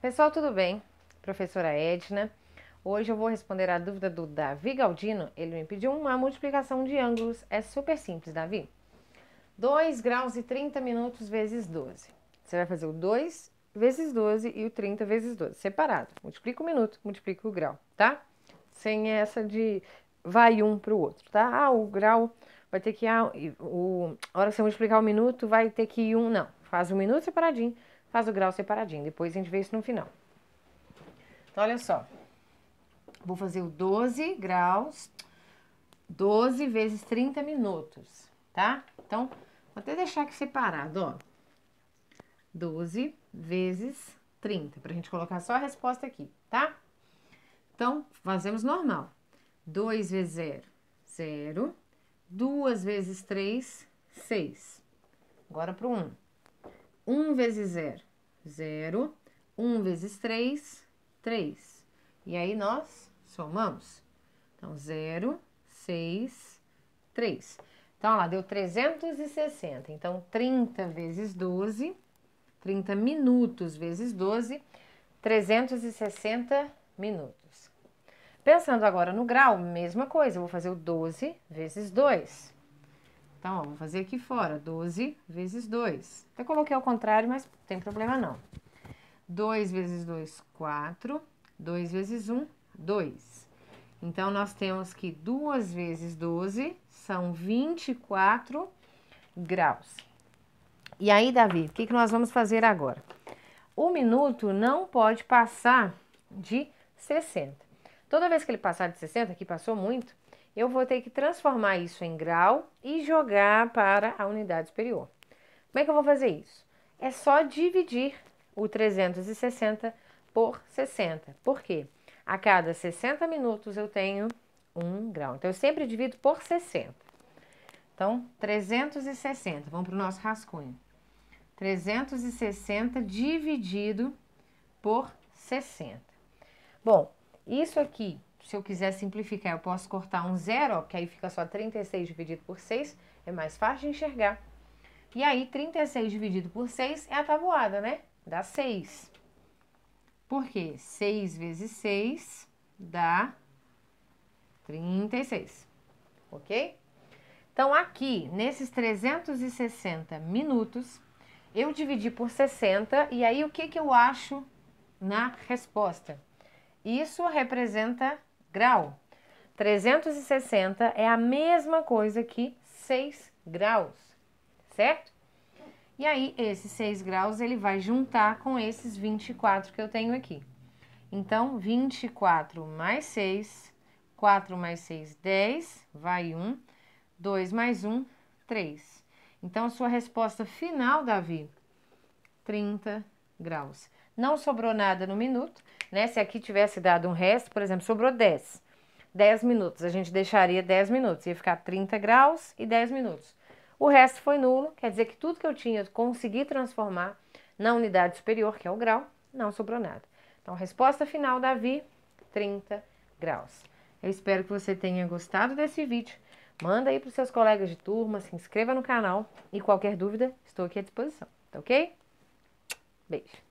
Pessoal, tudo bem? Professora Edna. Hoje eu vou responder a dúvida do Davi Galdino. Ele me pediu uma multiplicação de ângulos. É super simples, Davi. 2 graus e 30 minutos vezes 12. Você vai fazer o 2 vezes 12 e o 30 vezes 12, separado. Multiplica o minuto, multiplica o grau, tá? Sem essa de vai um para o outro, tá? Ah, o grau vai ter que... a ah, hora que você multiplicar o minuto, vai ter que ir um... Não, faz um minuto separadinho faz o grau separadinho, depois a gente vê isso no final. Então, olha só. Vou fazer o 12 graus, 12 vezes 30 minutos, tá? Então, vou até deixar aqui separado, ó. 12 vezes 30, pra gente colocar só a resposta aqui, tá? Então, fazemos normal. 2 vezes 0, 0. 2 vezes 3, 6. Agora pro 1. 1 vezes 0, 0. 1 vezes 3, 3. E aí nós somamos. Então, 0, 6, 3. Então, lá deu 360. Então, 30 vezes 12, 30 minutos vezes 12, 360 minutos. Pensando agora no grau, mesma coisa, eu vou fazer o 12 vezes 2. Então, ó, vou fazer aqui fora, 12 vezes 2. Até coloquei ao contrário, mas não tem problema não. 2 vezes 2, 4. 2 vezes 1, 2. Então, nós temos que 2 vezes 12 são 24 graus. E aí, Davi, o que, que nós vamos fazer agora? O minuto não pode passar de 60. Toda vez que ele passar de 60, que passou muito, eu vou ter que transformar isso em grau e jogar para a unidade superior. Como é que eu vou fazer isso? É só dividir o 360 por 60. Por quê? A cada 60 minutos eu tenho um grau. Então, eu sempre divido por 60. Então, 360. Vamos para o nosso rascunho. 360 dividido por 60. Bom, isso aqui se eu quiser simplificar, eu posso cortar um zero, que aí fica só 36 dividido por 6, é mais fácil de enxergar. E aí, 36 dividido por 6 é a tabuada, né? Dá 6. Por quê? 6 vezes 6 dá 36, ok? Então, aqui, nesses 360 minutos, eu dividi por 60, e aí o que, que eu acho na resposta? Isso representa grau. 360 é a mesma coisa que 6 graus, certo? E aí, esses 6 graus ele vai juntar com esses 24 que eu tenho aqui. Então, 24 mais 6, 4 mais 6, 10, vai 1, 2 mais 1, 3. Então, sua resposta final, Davi, 30 graus não sobrou nada no minuto, né? Se aqui tivesse dado um resto, por exemplo, sobrou 10. 10 minutos, a gente deixaria 10 minutos, ia ficar 30 graus e 10 minutos. O resto foi nulo, quer dizer que tudo que eu tinha eu consegui transformar na unidade superior, que é o grau, não sobrou nada. Então, resposta final, Davi, 30 graus. Eu espero que você tenha gostado desse vídeo. Manda aí para os seus colegas de turma, se inscreva no canal e qualquer dúvida, estou aqui à disposição, tá ok? Beijo!